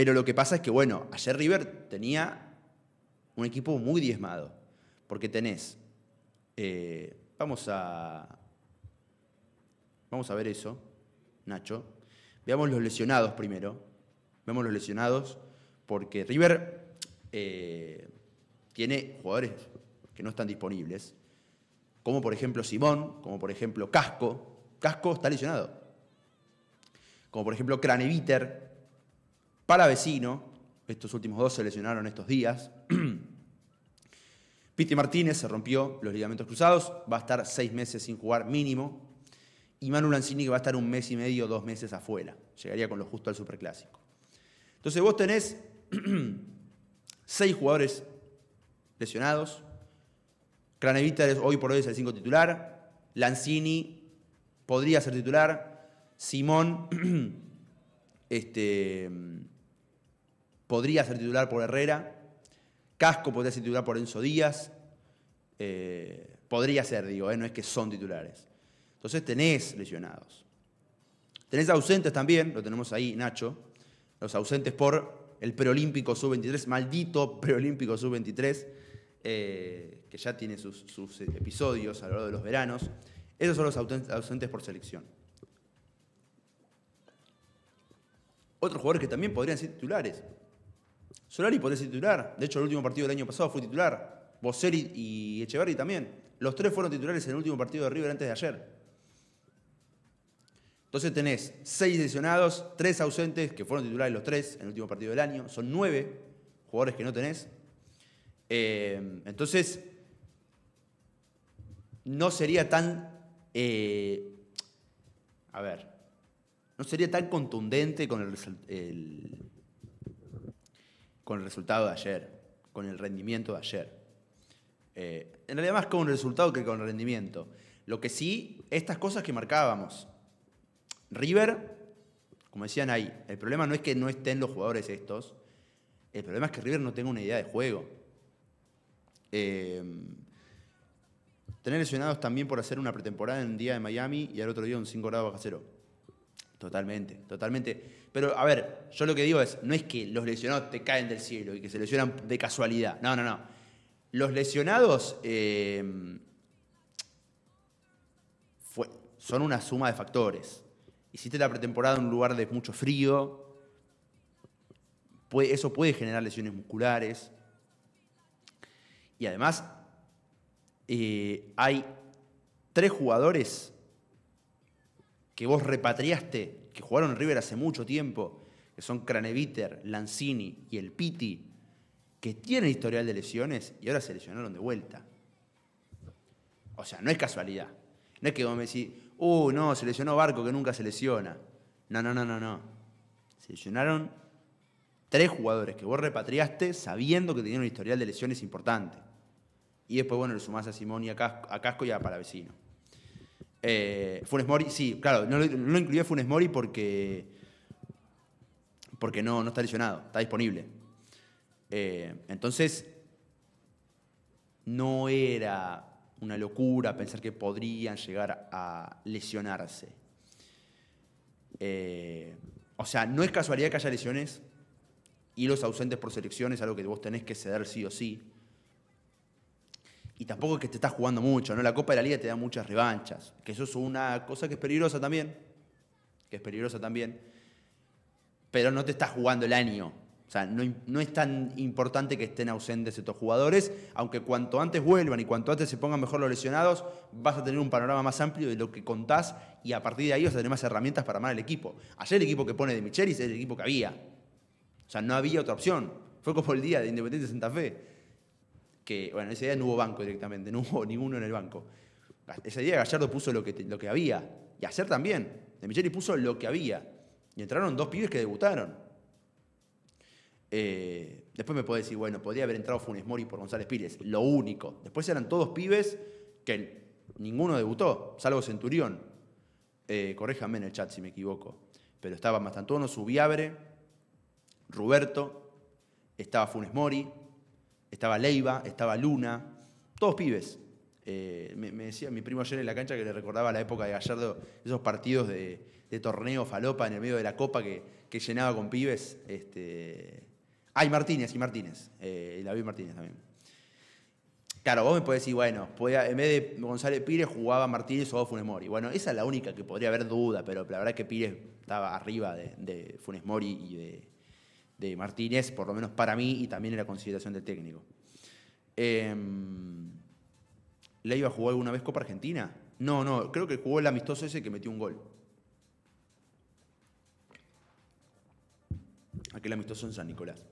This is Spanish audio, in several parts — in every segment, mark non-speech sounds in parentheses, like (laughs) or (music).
Pero lo que pasa es que, bueno, ayer River tenía un equipo muy diezmado. Porque tenés. Eh, vamos a. Vamos a ver eso, Nacho. Veamos los lesionados primero. Veamos los lesionados. Porque River eh, tiene jugadores que no están disponibles. Como por ejemplo Simón, como por ejemplo Casco. Casco está lesionado. Como por ejemplo Craneviter, Vecino, estos últimos dos se lesionaron estos días. (clears throat) Piti Martínez se rompió los ligamentos cruzados, va a estar seis meses sin jugar mínimo. Y Manu Lanzini que va a estar un mes y medio, dos meses afuera. Llegaría con lo justo al superclásico. Entonces vos tenés (clears throat) seis jugadores lesionados. Cranevita hoy por hoy es el cinco titular. Lanzini podría ser titular. Simón (clears throat) este, podría ser titular por Herrera, Casco podría ser titular por Enzo Díaz, eh, podría ser, digo, eh, no es que son titulares. Entonces tenés lesionados. Tenés ausentes también, lo tenemos ahí, Nacho, los ausentes por el preolímpico sub-23, maldito preolímpico sub-23, eh, que ya tiene sus, sus episodios a lo largo de los veranos. Esos son los ausentes por selección. Otros jugadores que también podrían ser titulares, Solari podés titular. De hecho, el último partido del año pasado fue titular. Bocelli y Echeverri también. Los tres fueron titulares en el último partido de River antes de ayer. Entonces tenés seis lesionados, tres ausentes, que fueron titulares los tres en el último partido del año. Son nueve jugadores que no tenés. Eh, entonces, no sería tan... Eh, a ver, no sería tan contundente con el, el con el resultado de ayer, con el rendimiento de ayer. Eh, en realidad más con el resultado que con el rendimiento. Lo que sí, estas cosas que marcábamos. River, como decían ahí, el problema no es que no estén los jugadores estos, el problema es que River no tenga una idea de juego. Eh, tener lesionados también por hacer una pretemporada en un día de Miami y al otro día un 5 grados bajo cero. Totalmente, totalmente. Pero, a ver, yo lo que digo es, no es que los lesionados te caen del cielo y que se lesionan de casualidad. No, no, no. Los lesionados eh, son una suma de factores. Hiciste la pretemporada en un lugar de mucho frío. eso puede generar lesiones musculares. Y además, eh, hay tres jugadores que vos repatriaste jugaron River hace mucho tiempo, que son Craneviter, Lanzini y el Piti, que tienen historial de lesiones y ahora se lesionaron de vuelta. O sea, no es casualidad. No es que vos me decís, uh, no, se lesionó Barco que nunca se lesiona. No, no, no, no, no. Se lesionaron tres jugadores que vos repatriaste sabiendo que tenían un historial de lesiones importante. Y después, bueno, le sumás a Simón y a Casco, a Casco y a Palavecino. Eh, Funes Mori, sí, claro, no lo, Funes Mori porque, porque no, no está lesionado, está disponible. Eh, entonces, no era una locura pensar que podrían llegar a lesionarse. Eh, o sea, no es casualidad que haya lesiones y los ausentes por selección es algo que vos tenés que ceder sí o sí y tampoco es que te estás jugando mucho, ¿no? La Copa de la Liga te da muchas revanchas, que eso es una cosa que es peligrosa también, que es peligrosa también, pero no te estás jugando el año. O sea, no, es tan importante que estén ausentes estos jugadores, aunque cuanto antes vuelvan y cuanto antes se pongan mejor los lesionados, vas a tener un panorama más amplio de lo que contás y a partir de ahí vas a tener más herramientas para armar el equipo. Ayer el equipo que pone de Michelis es el equipo que había. O sea, no había otra opción. Fue como el día de Independiente Santa Fe que, bueno, ese día no hubo banco directamente, no hubo (laughs) ninguno en el banco. Ese día Gallardo puso lo que, lo que había, y hacer también. De Micheli puso lo que había, y entraron dos pibes que debutaron. Eh, después me puede decir, bueno, podría haber entrado Funes Mori por González Pires, lo único. Después eran todos pibes que ninguno debutó, salvo Centurión. Eh, corréjame en el chat si me equivoco. Pero estaba su Subiabre, Ruberto, estaba Funes Mori, estaba Leiva, estaba Luna, todos pibes. Eh, me, decía mi primo ayer en la cancha que le recordaba la época de Gallardo, esos partidos de, torneo falopa en el medio de la copa que, llenaba con pibes. Este... Ah, Martínez, y Martínez, eh, y Martínez también. Claro, vos me podés decir, bueno, podía, en vez de González Pires jugaba Martínez o Funes Mori. Bueno, esa es la única que podría haber duda, pero la verdad es que Pires estaba arriba de, de Funes Mori y de, de Martínez, por lo menos para mí, y también en la consideración del técnico. Em, iba a jugar alguna vez Copa Argentina? No, no, creo que jugó el amistoso ese que metió un gol. Aquel amistoso en San Nicolás.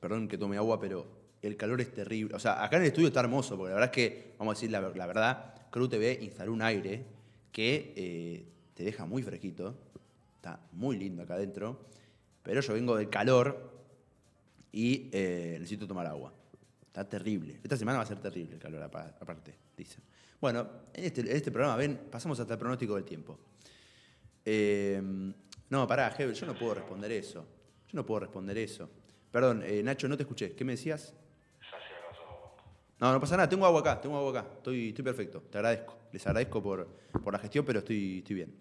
Perdón que tome agua, pero el calor es terrible. O sea, acá en el estudio está hermoso, porque la verdad es que, vamos a decir la, verdad, CRU TV instaló un aire que eh, te deja muy fresquito. Está muy lindo acá adentro. Pero yo vengo del calor y eh, necesito tomar agua. Está terrible. Esta semana va a ser terrible el calor, aparte, dicen. Bueno, este, en este, programa, ven, pasamos hasta el pronóstico del tiempo. Em, no, pará, Hebel, yo no puedo responder eso. Yo no puedo responder eso. Perdón, eh, Nacho, no te escuché. ¿Qué me decías? No, no pasa nada, tengo agua acá, tengo agua acá, estoy, estoy perfecto, te agradezco, les agradezco por, por la gestión, pero estoy, estoy bien.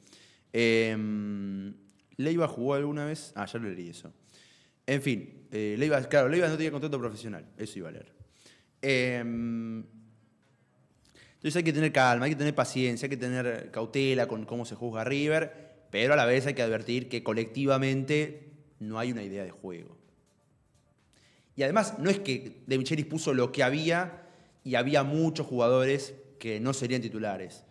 Eh, Leiva jugó alguna vez. Ah, ya lo leí eso. En fin, eh, Leiva, claro, Leiva no tenía contrato profesional, eso iba a leer. Em, entonces hay que tener calma, hay que tener paciencia, hay que tener cautela con cómo se juzga River, pero a la vez hay que advertir que colectivamente no hay una idea de juego. Y además, no es que De Michelis puso lo que había y había muchos jugadores que no serían titulares.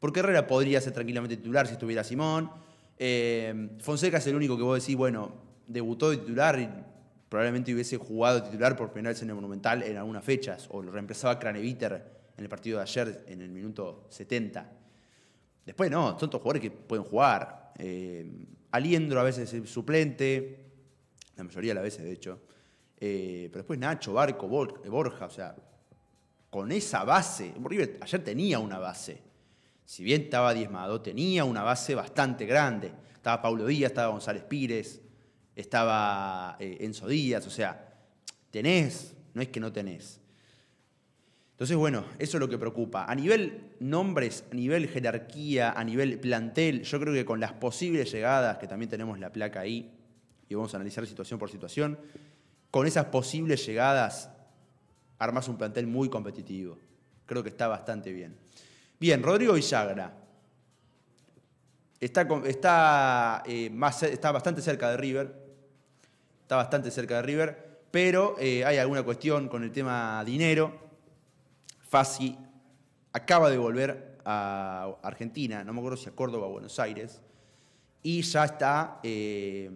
Porque Herrera podría ser tranquilamente titular si estuviera Simón, Em, Fonseca es el único que vos decís, bueno, debutó de titular y probablemente hubiese jugado de titular por primera vez en el Monumental en algunas fechas, o lo reemplazaba Craneviter en el partido de ayer en el minuto 70. Después no, son todos jugadores que pueden jugar. Em, Aliendro a veces es suplente, la mayoría de las veces de hecho. Eh, pero después Nacho, Barco, Borja, o sea, con esa base, ayer tenía una base si bien estaba diezmado, tenía una base bastante grande. Estaba Paulo Díaz, estaba González Pires, estaba eh, Enzo Díaz, o sea, tenés, no es que no tenés. Entonces, bueno, eso es lo que preocupa. A nivel nombres, a nivel jerarquía, a nivel plantel, yo creo que con las posibles llegadas, que también tenemos la placa ahí, y vamos a analizar situación por situación, con esas posibles llegadas armas un plantel muy competitivo. Creo que está bastante bien. Bien, Rodrigo Villagra. Está, está, eh, más, está bastante cerca de River. Está bastante cerca de River. Pero eh, hay alguna cuestión con el tema dinero. Fassi acaba de volver a Argentina, no me acuerdo si a Córdoba o Buenos Aires. Y ya está eh,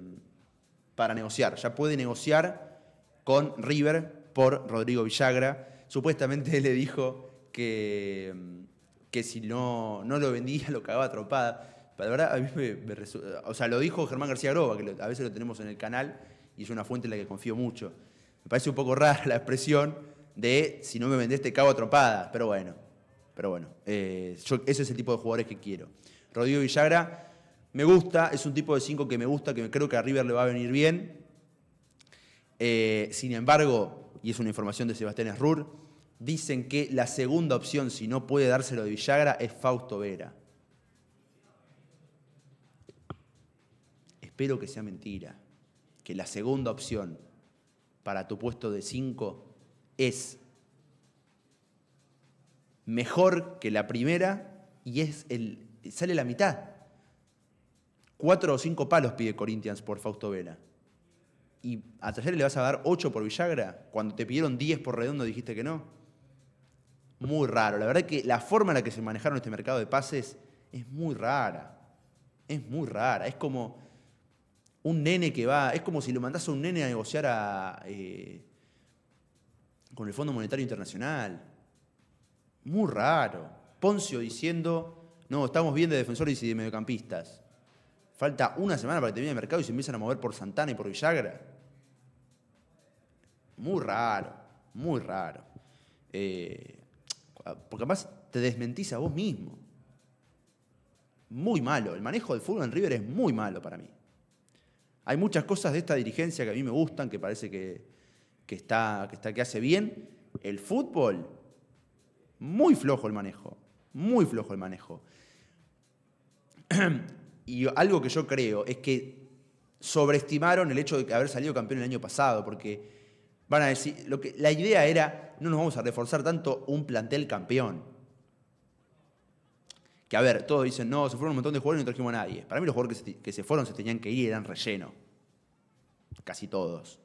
para negociar. Ya puede negociar con River por Rodrigo Villagra. Supuestamente (laughs) le dijo que que si no, lo vendía lo cagaba atropada. Pero la verdad, a mí me, O sea, lo dijo Germán García Groba, que a veces lo tenemos en el canal y es una fuente en la que confío mucho. Me parece un poco rara la expresión de si no me vendés te cago atropada. Pero bueno, pero bueno, eh, ese es el tipo de jugadores que quiero. Rodrigo Villagra me gusta, es un tipo de cinco que me gusta, que creo que a River le va a venir bien. Eh, sin embargo, y es una información de Sebastián Esrur, dicen que la segunda opción, si no puede dárselo de Villagra, es Fausto Vera. Espero que sea mentira, que la segunda opción para tu puesto de 5 es mejor que la primera y es el, sale la mitad. Cuatro o cinco palos pide Corinthians por Fausto Vera. Y a Talleres le vas a dar ocho por Villagra, cuando te pidieron 10 por Redondo dijiste que no muy raro. La verdad que la forma en la que se manejaron este mercado de pases es muy rara. Es muy rara. Es como un nene que va. Es como si lo mandas a un nene a negociar eh, con el Fondo Monetario Internacional. Muy raro. Poncio diciendo: No, estamos bien de defensores y de mediocampistas. Falta una semana para que termine el mercado y se empiezan a mover por Santana y por Villagra. Muy raro, muy raro. Eh, Ah, porque además te desmentís a vos mismo. Muy malo. El manejo del fútbol en River es muy malo para mí. Hay muchas cosas de esta dirigencia que a mí me gustan, que parece que, está, que, está, que hace bien. El fútbol, muy flojo el manejo. Muy flojo el manejo. (clears throat) Y algo que yo creo es que sobreestimaron el hecho de haber salido campeón el año pasado, porque van a decir, lo que, la idea era, no nos vamos a reforzar tanto un plantel campeón. Que a ver, todos dicen, no, se fueron un montón de jugadores y no trajimos a nadie. Para mí los jugadores que se, fueron se tenían que ir eran relleno. Casi todos.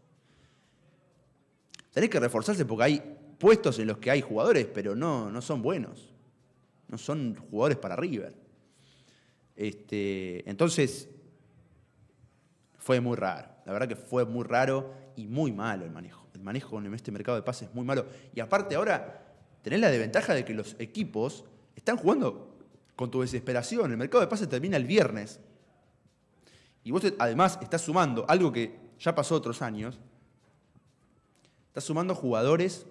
Tenés que reforzarse porque hay puestos en los que hay jugadores, pero no, no son buenos. No son jugadores para River. Este, entonces, fue muy raro. La verdad que fue muy raro y muy malo el manejo manejo en este mercado de pases muy malo. Y aparte ahora tenés la desventaja de que los equipos están jugando con tu desesperación. El mercado de pases termina el viernes. Y vos además estás sumando algo que ya pasó otros años. Estás sumando jugadores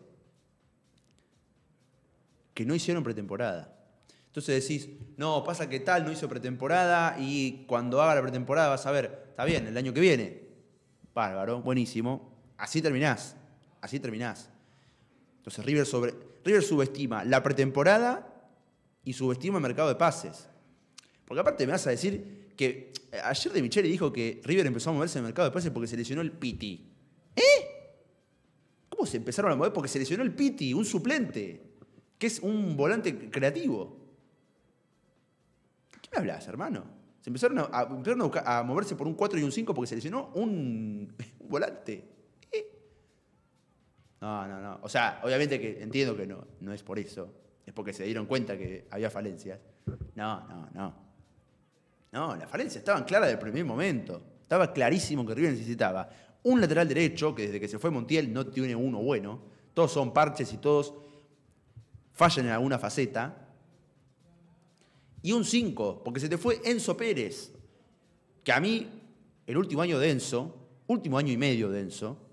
que no hicieron pretemporada. Entonces decís, no, pasa que tal no hizo pretemporada y cuando haga la pretemporada vas a ver, está bien, el año que viene. Bárbaro, buenísimo. Así terminás. Así terminás. Entonces River, sobre, River subestima la pretemporada y subestima el mercado de pases. Porque aparte me vas a decir que eh, ayer de Michele dijo que River empezó a moverse en el mercado de pases porque se lesionó el Piti. ¿Eh? ¿Cómo se empezaron a mover? Porque se lesionó el Piti, un suplente, que es un volante creativo. ¿Qué me hablas, hermano? Se empezaron a, moverse por un 4 y un 5 porque se lesionó un, (laughs) un volante. No, no, no. O sea, obviamente que entiendo que no, no es por eso. Es porque se dieron cuenta que había falencias. No, no, no. No, las falencias estaban claras desde el primer momento. Estaba clarísimo que River necesitaba un lateral derecho, que desde que se fue Montiel no tiene uno bueno. Todos son parches y todos fallan en alguna faceta. Y un 5, porque se te fue Enzo Pérez, que a mí, el último año denso, último año y medio denso.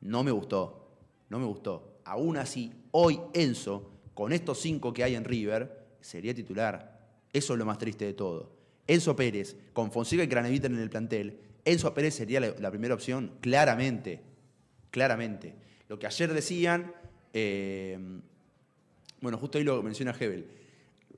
No me gustó, no me gustó. Aún así, hoy Enzo, con estos cinco que hay en River, sería titular. Eso es lo más triste de todo. Enzo Pérez, con Fonseca y Granevita en el plantel, Enzo Pérez sería la, primera opción, claramente. Claramente. Lo que ayer decían, eh, bueno, justo ahí lo menciona Hebel.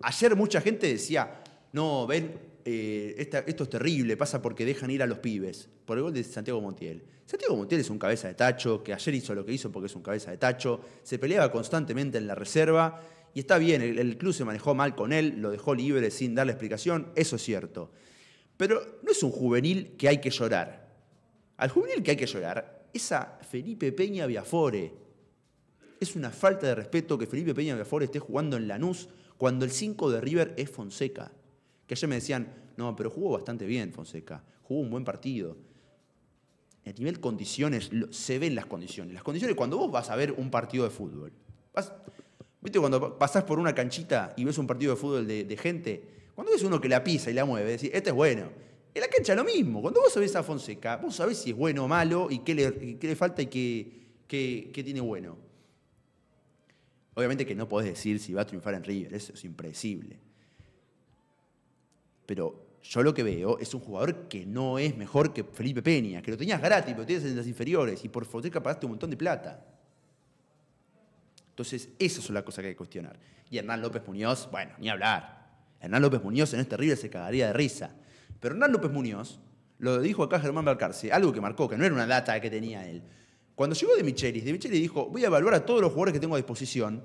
Ayer mucha gente decía, no, ven, eh, esto es terrible, pasa porque dejan ir a los pibes, por el gol de Santiago Montiel. Santiago Montiel es un cabeza de tacho, que ayer hizo lo que hizo porque es un cabeza de tacho, se peleaba constantemente en la reserva y está bien, el, club se manejó mal con él, lo dejó libre sin darle explicación, eso es cierto. Pero no es un juvenil que hay que llorar. Al juvenil que hay que llorar esa Felipe Peña Biafore. Es una falta de respeto que Felipe Peña Biafore esté jugando en Lanús cuando el 5 de River es Fonseca. Que ayer me decían, no, pero jugó bastante bien Fonseca, jugó un buen partido. A nivel condiciones, se ven las condiciones. Las condiciones cuando vos vas a ver un partido de fútbol. ¿Viste cuando pasás por una canchita y ves un partido de fútbol de, gente? Cuando ves uno que la pisa y la mueve, decís, este es bueno. En la cancha lo mismo. Cuando vos ves a Fonseca, vos sabés si es bueno o malo y qué le, falta y qué, qué, tiene bueno. Obviamente que no podés decir si va a triunfar en River, eso es impredecible. Pero yo lo que veo es un jugador que no es mejor que Felipe Peña, que lo tenías gratis, pero lo tenías en las inferiores y por Fonseca pagaste un montón de plata. Entonces, esa es la cosa que hay que cuestionar. Y Hernán López Muñoz, bueno, ni hablar. Hernán López Muñoz en este River se cagaría de risa. Pero Hernán López Muñoz, lo dijo acá Germán Balcarce, algo que marcó, que no era una data que tenía él. Cuando llegó De Michelis, De Michelis dijo, voy a evaluar a todos los jugadores que tengo a disposición.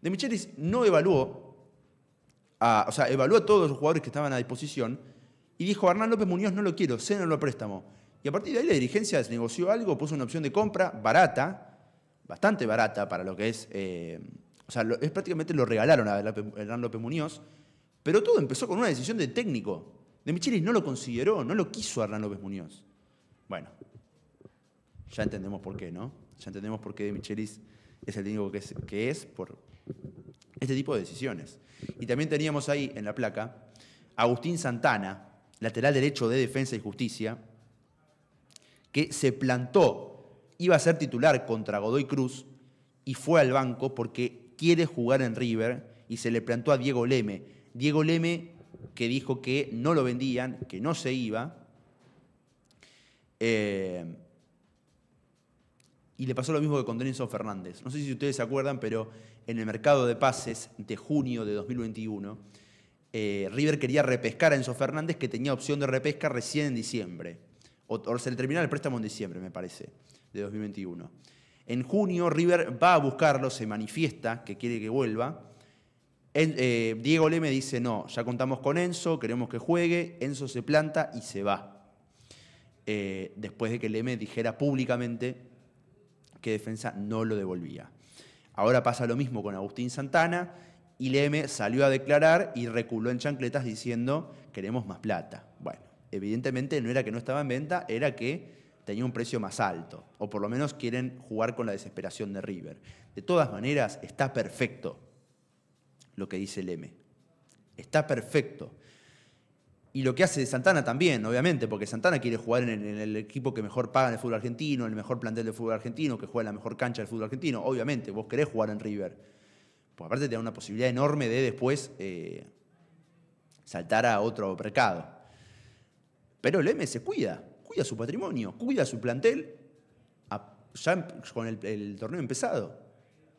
De Michelis no evaluó o sea, evaluó a todos los jugadores que estaban a disposición y dijo, Hernán López Muñoz no lo quiero, no lo préstamo. Y a partir de ahí la dirigencia negoció algo, puso una opción de compra barata, bastante barata para lo que es, eh, o sea, es prácticamente lo regalaron a Hernán López Muñoz, pero todo empezó con una decisión de técnico. De Michelis no lo consideró, no lo quiso Hernán López Muñoz. Bueno, ya entendemos por qué, ¿no? Ya entendemos por qué De Michelis es el técnico que es, que es por este tipo de decisiones. Y también teníamos ahí en la placa Agustín Santana, lateral derecho de Defensa y Justicia, que se plantó, iba a ser titular contra Godoy Cruz y fue al banco porque quiere jugar en River y se le plantó a Diego Leme. Diego Leme que dijo que no lo vendían, que no se iba. Eh, y le pasó lo mismo que con Denison Fernández. No sé si ustedes se acuerdan, pero en el mercado de pases de junio de 2021, eh, River quería repescar a Enzo Fernández, que tenía opción de repesca recién en diciembre. O, se le terminaba el préstamo en diciembre, me parece, de 2021. En junio, River va a buscarlo, se manifiesta que quiere que vuelva. Eh, Diego Leme dice, no, ya contamos con Enzo, queremos que juegue, Enzo se planta y se va. Eh, después de que Leme dijera públicamente que Defensa no lo devolvía. Ahora pasa lo mismo con Agustín Santana y Leme salió a declarar y reculó en chancletas diciendo queremos más plata. Bueno, evidentemente no era que no estaba en venta, era que tenía un precio más alto, o por lo menos quieren jugar con la desesperación de River. De todas maneras, está perfecto lo que dice Leme. Está perfecto. Y lo que hace Santana también, obviamente, porque Santana quiere jugar en el, equipo que mejor paga en el fútbol argentino, en el mejor plantel de fútbol argentino, que juega en la mejor cancha del fútbol argentino. Obviamente, vos querés jugar en River. Pues aparte te da una posibilidad enorme de después eh, saltar a otro mercado. Pero el M se cuida, cuida su patrimonio, cuida su plantel ya em, con el, el torneo empezado.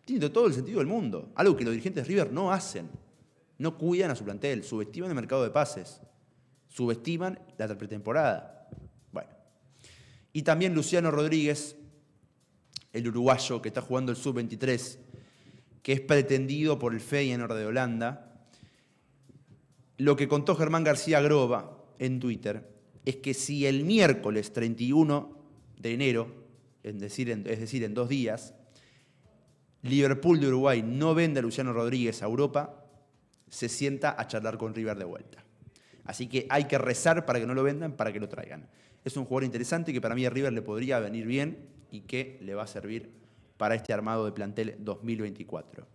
Tiene todo el sentido del mundo. Algo que los dirigentes de River no hacen. No cuidan a su plantel, subestiman el mercado de pases subestiman la pretemporada. Bueno. Y también Luciano Rodríguez, el uruguayo que está jugando el sub-23, que es pretendido por el Feyenoord de Holanda. Lo que contó Germán García Groba en Twitter es que si el miércoles 31 de enero, decir, es decir, en dos días, Liverpool de Uruguay no vende a Luciano Rodríguez a Europa, se sienta a charlar con River de vuelta. Así que hay que rezar para que no lo vendan, para que lo traigan. Es un jugador interesante que para mí a River le podría venir bien y que le va a servir para este armado de plantel 2024.